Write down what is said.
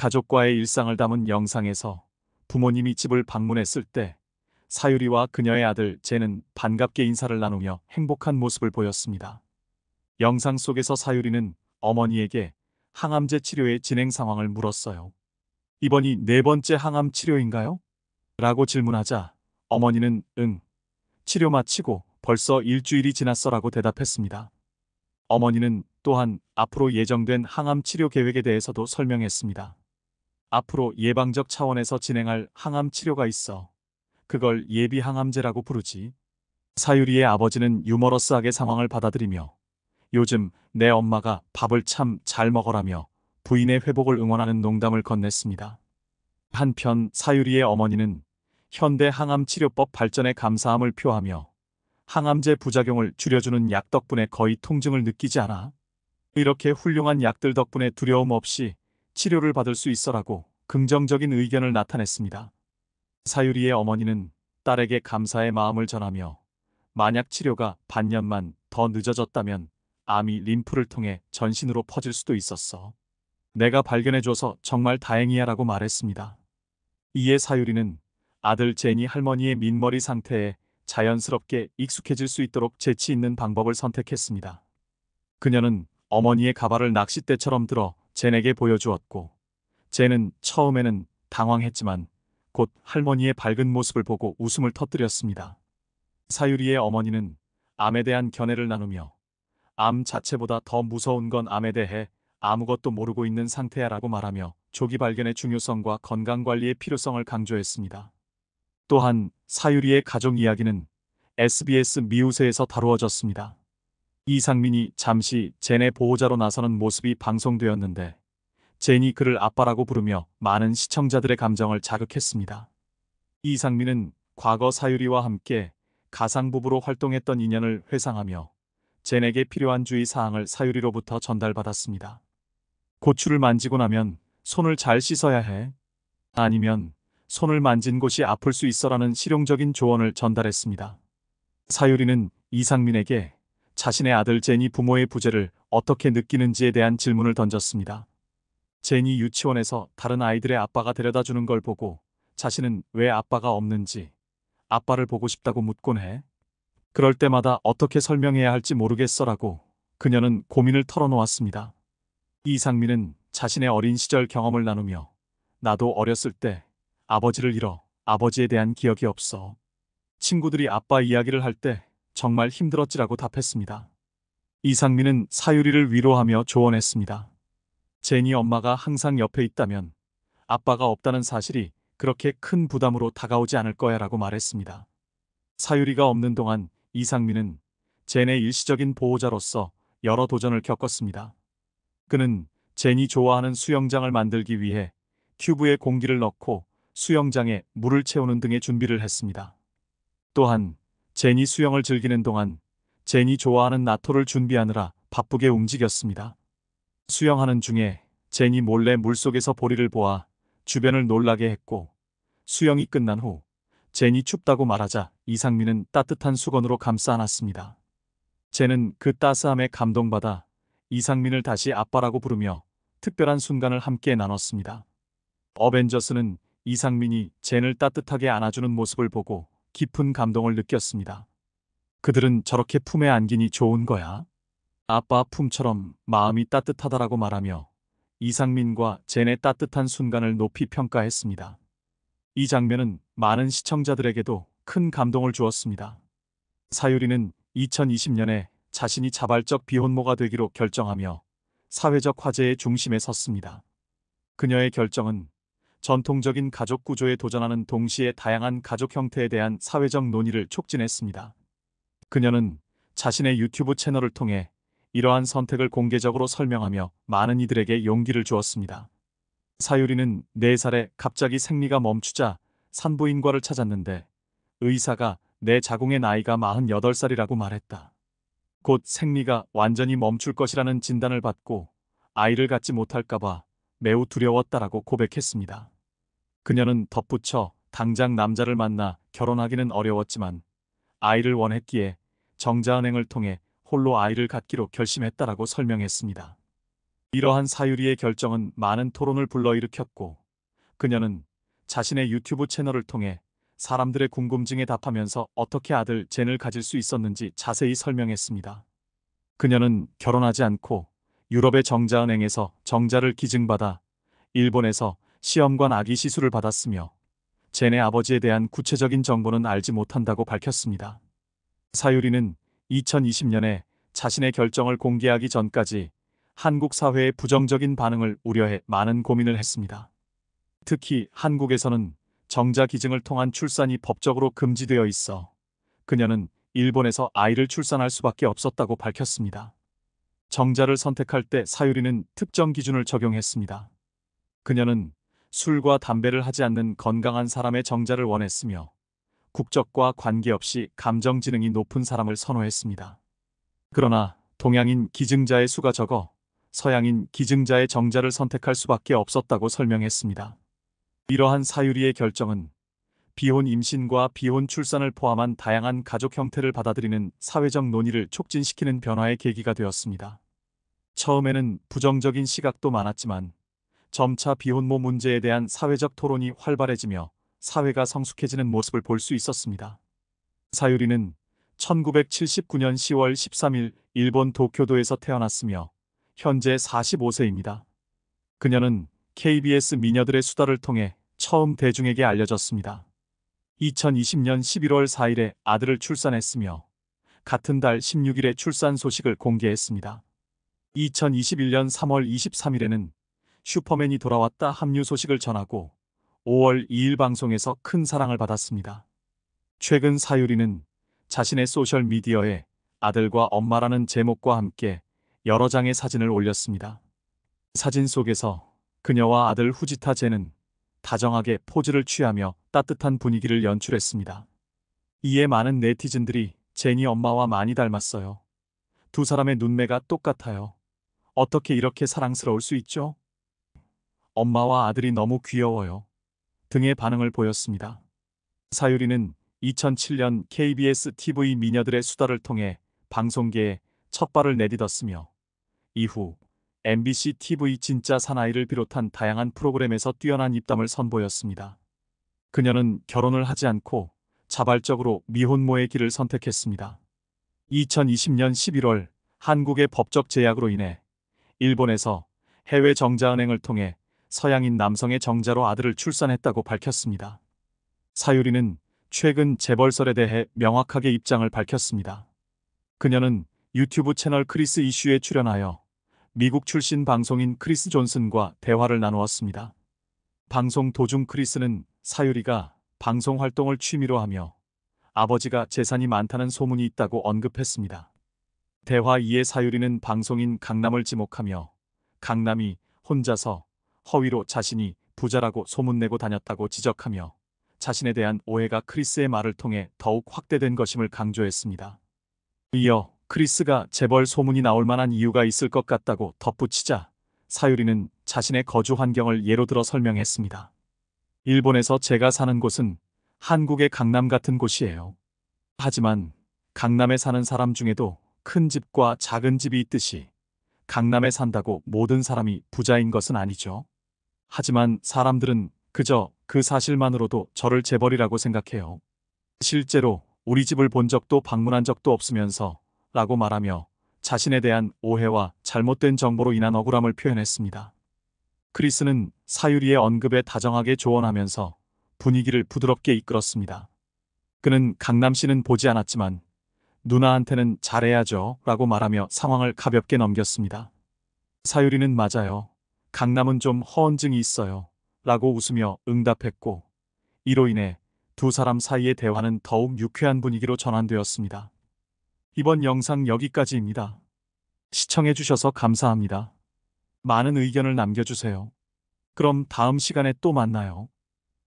가족과의 일상을 담은 영상에서 부모님이 집을 방문했을 때 사유리와 그녀의 아들 제는 반갑게 인사를 나누며 행복한 모습을 보였습니다. 영상 속에서 사유리는 어머니에게 항암제 치료의 진행 상황을 물었어요. 이번이 네 번째 항암 치료인가요? 라고 질문하자 어머니는 응, 치료 마치고 벌써 일주일이 지났어라고 대답했습니다. 어머니는 또한 앞으로 예정된 항암 치료 계획에 대해서도 설명했습니다. 앞으로 예방적 차원에서 진행할 항암 치료가 있어 그걸 예비 항암제라고 부르지. 사유리의 아버지는 유머러스하게 상황을 받아들이며 요즘 내 엄마가 밥을 참 잘 먹어라며 부인의 회복을 응원하는 농담을 건넸습니다. 한편 사유리의 어머니는 현대 항암 치료법 발전에 감사함을 표하며 항암제 부작용을 줄여주는 약 덕분에 거의 통증을 느끼지 않아 이렇게 훌륭한 약들 덕분에 두려움 없이 치료를 받을 수 있어라고 긍정적인 의견을 나타냈습니다. 사유리의 어머니는 딸에게 감사의 마음을 전하며 만약 치료가 반년만 더 늦어졌다면 암이 림프를 통해 전신으로 퍼질 수도 있었어. 내가 발견해줘서 정말 다행이야 라고 말했습니다. 이에 사유리는 아들 제니 할머니의 민머리 상태에 자연스럽게 익숙해질 수 있도록 재치 있는 방법을 선택했습니다. 그녀는 어머니의 가발을 낚싯대처럼 들어 젠에게 보여주었고 젠은 처음에는 당황했지만 곧 할머니의 밝은 모습을 보고 웃음을 터뜨렸습니다. 사유리의 어머니는 암에 대한 견해를 나누며 암 자체보다 더 무서운 건 암에 대해 아무것도 모르고 있는 상태야 라고 말하며 조기 발견의 중요성과 건강관리의 필요성을 강조했습니다. 또한 사유리의 가족 이야기는 SBS 미우새에서 다루어졌습니다. 이상민이 잠시 제네 보호자로 나서는 모습이 방송되었는데 제니 그를 아빠라고 부르며 많은 시청자들의 감정을 자극했습니다. 이상민은 과거 사유리와 함께 가상부부로 활동했던 인연을 회상하며 젠에게 필요한 주의사항을 사유리로부터 전달받았습니다. 고추를 만지고 나면 손을 잘 씻어야 해. 아니면 손을 만진 곳이 아플 수 있어라는 실용적인 조언을 전달했습니다. 사유리는 이상민에게 자신의 아들 제니 부모의 부재를 어떻게 느끼는지에 대한 질문을 던졌습니다. 제니 유치원에서 다른 아이들의 아빠가 데려다 주는 걸 보고 자신은 왜 아빠가 없는지 아빠를 보고 싶다고 묻곤 해. 그럴 때마다 어떻게 설명해야 할지 모르겠어라고 그녀는 고민을 털어놓았습니다. 이상민은 자신의 어린 시절 경험을 나누며 나도 어렸을 때 아버지를 잃어 아버지에 대한 기억이 없어. 친구들이 아빠 이야기를 할때 정말 힘들었지라고 답했습니다. 이상민은 사유리를 위로하며 조언했습니다. 제니 엄마가 항상 옆에 있다면 아빠가 없다는 사실이 그렇게 큰 부담으로 다가오지 않을 거야 라고 말했습니다. 사유리가 없는 동안 이상민은 제네 일시적인 보호자로서 여러 도전을 겪었습니다. 그는 제니 좋아하는 수영장을 만들기 위해 큐브에 공기를 넣고 수영장에 물을 채우는 등의 준비를 했습니다. 또한 제니 수영을 즐기는 동안 제니 좋아하는 나토를 준비하느라 바쁘게 움직였습니다. 수영하는 중에 제니 몰래 물속에서 보리를 보아 주변을 놀라게 했고 수영이 끝난 후 제니 춥다고 말하자 이상민은 따뜻한 수건으로 감싸 안았습니다. 제는 그 따스함에 감동받아 이상민을 다시 아빠라고 부르며 특별한 순간을 함께 나눴습니다. 어벤져스는 이상민이 젠을 따뜻하게 안아주는 모습을 보고 깊은 감동을 느꼈습니다. 그들은 저렇게 품에 안기니 좋은 거야. 아빠 품처럼 마음이 따뜻하다라고 말하며 이상민과 젠의 따뜻한 순간을 높이 평가했습니다. 이 장면은 많은 시청자들에게도 큰 감동을 주었습니다. 사유리는 2020년에 자신이 자발적 비혼모가 되기로 결정하며 사회적 화제의 중심에 섰습니다. 그녀의 결정은 전통적인 가족 구조에 도전하는 동시에 다양한 가족 형태에 대한 사회적 논의를 촉진했습니다. 그녀는 자신의 유튜브 채널을 통해 이러한 선택을 공개적으로 설명하며 많은 이들에게 용기를 주었습니다. 사유리는 4살에 갑자기 생리가 멈추자 산부인과를 찾았는데 의사가 내 자궁의 나이가 48살이라고 말했다. 곧 생리가 완전히 멈출 것이라는 진단을 받고 아이를 갖지 못할까봐 매우 두려웠다라고 고백했습니다. 그녀는 덧붙여 당장 남자를 만나 결혼하기는 어려웠지만 아이를 원했기에 정자은행을 통해 홀로 아이를 갖기로 결심했다라고 설명했습니다. 이러한 사유리의 결정은 많은 토론을 불러일으켰고 그녀는 자신의 유튜브 채널을 통해 사람들의 궁금증에 답하면서 어떻게 아들 젠을 가질 수 있었는지 자세히 설명했습니다. 그녀는 결혼하지 않고 유럽의 정자은행에서 정자를 기증받아 일본에서 시험관 아기 시술을 받았으며 제네 아버지에 대한 구체적인 정보는 알지 못한다고 밝혔습니다. 사유리는 2020년에 자신의 결정을 공개하기 전까지 한국 사회의 부정적인 반응을 우려해 많은 고민을 했습니다. 특히 한국에서는 정자 기증을 통한 출산이 법적으로 금지되어 있어 그녀는 일본에서 아이를 출산할 수밖에 없었다고 밝혔습니다. 정자를 선택할 때 사유리는 특정 기준을 적용했습니다. 그녀는 술과 담배를 하지 않는 건강한 사람의 정자를 원했으며 국적과 관계없이 감정지능이 높은 사람을 선호했습니다. 그러나 동양인 기증자의 수가 적어 서양인 기증자의 정자를 선택할 수밖에 없었다고 설명했습니다. 이러한 사유리의 결정은 비혼 임신과 비혼 출산을 포함한 다양한 가족 형태를 받아들이는 사회적 논의를 촉진시키는 변화의 계기가 되었습니다. 처음에는 부정적인 시각도 많았지만 점차 비혼모 문제에 대한 사회적 토론이 활발해지며 사회가 성숙해지는 모습을 볼 수 있었습니다. 사유리는 1979년 10월 13일 일본 도쿄도에서 태어났으며 현재 45세입니다. 그녀는 KBS 미녀들의 수다를 통해 처음 대중에게 알려졌습니다. 2020년 11월 4일에 아들을 출산했으며 같은 달 16일에 출산 소식을 공개했습니다. 2021년 3월 23일에는 슈퍼맨이 돌아왔다 합류 소식을 전하고 5월 2일 방송에서 큰 사랑을 받았습니다. 최근 사유리는 자신의 소셜미디어에 아들과 엄마라는 제목과 함께 여러 장의 사진을 올렸습니다. 사진 속에서 그녀와 아들 후지타 제는 다정하게 포즈를 취하며 따뜻한 분위기를 연출했습니다. 이에 많은 네티즌들이 제니 엄마와 많이 닮았어요. 두 사람의 눈매가 똑같아요. 어떻게 이렇게 사랑스러울 수 있죠? 엄마와 아들이 너무 귀여워요. 등의 반응을 보였습니다. 사유리는 2007년 KBS TV 미녀들의 수다를 통해 방송계에 첫 발을 내딛었으며 이후 MBC TV 진짜 사나이를 비롯한 다양한 프로그램에서 뛰어난 입담을 선보였습니다. 그녀는 결혼을 하지 않고 자발적으로 미혼모의 길을 선택했습니다. 2020년 11월 한국의 법적 제약으로 인해 일본에서 해외 정자은행을 통해 서양인 남성의 정자로 아들을 출산했다고 밝혔습니다. 사유리는 최근 재벌설에 대해 명확하게 입장을 밝혔습니다. 그녀는 유튜브 채널 크리스 이슈에 출연하여 미국 출신 방송인 크리스 존슨과 대화를 나누었습니다. 방송 도중 크리스는 사유리가 방송 활동을 취미로 하며 아버지가 재산이 많다는 소문이 있다고 언급했습니다. 대화 이에 사유리는 방송인 강남을 지목하며 강남이 혼자서 허위로 자신이 부자라고 소문내고 다녔다고 지적하며 자신에 대한 오해가 크리스의 말을 통해 더욱 확대된 것임을 강조했습니다. 이어 크리스가 재벌 소문이 나올 만한 이유가 있을 것 같다고 덧붙이자 사유리는 자신의 거주 환경을 예로 들어 설명했습니다. 일본에서 제가 사는 곳은 한국의 강남 같은 곳이에요. 하지만 강남에 사는 사람 중에도 큰 집과 작은 집이 있듯이 강남에 산다고 모든 사람이 부자인 것은 아니죠. 하지만 사람들은 그저 그 사실만으로도 저를 재벌이라고 생각해요. 실제로 우리 집을 본 적도 방문한 적도 없으면서 라고 말하며 자신에 대한 오해와 잘못된 정보로 인한 억울함을 표현했습니다. 크리스는 사유리의 언급에 다정하게 조언하면서 분위기를 부드럽게 이끌었습니다. 그는 강남씨는 보지 않았지만 누나한테는 잘해야죠 라고 말하며 상황을 가볍게 넘겼습니다. 사유리는 맞아요. 강남은 좀 허언증이 있어요. 라고 웃으며 응답했고 이로 인해 두 사람 사이의 대화는 더욱 유쾌한 분위기로 전환되었습니다. 이번 영상 여기까지입니다. 시청해주셔서 감사합니다. 많은 의견을 남겨주세요. 그럼 다음 시간에 또 만나요.